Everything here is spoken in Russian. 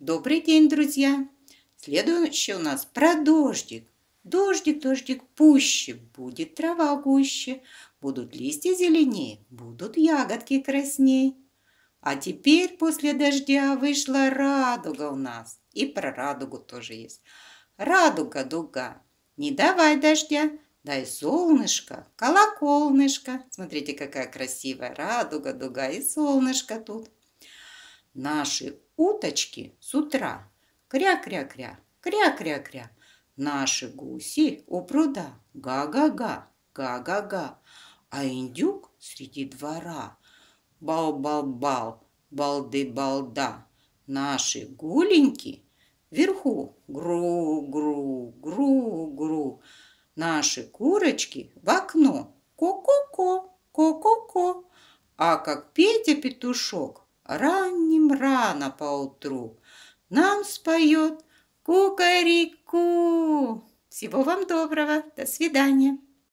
Добрый день, друзья! Следующий у нас про дождик. Дождик, дождик пуще, будет трава гуще, будут листья зеленее, будут ягодки красней. А теперь после дождя вышла радуга у нас. И про радугу тоже есть. Радуга, дуга, не давай дождя, дай солнышко, колоколнышко. Смотрите, какая красивая радуга, дуга и солнышко тут. Наши уточки с утра кря-кря-кря, кря-кря-кря. Наши гуси у пруда га-га-га, га-га-га. А индюк среди двора бал-бал-бал, балды-балда. Наши гуленьки вверху гру-гру-гру-гру. Наши курочки в окно ко-ко-ко, ко-ко-ко. А как Петя-петушок ранним рано поутру. Нам споет кукарику. Всего вам доброго. До свидания.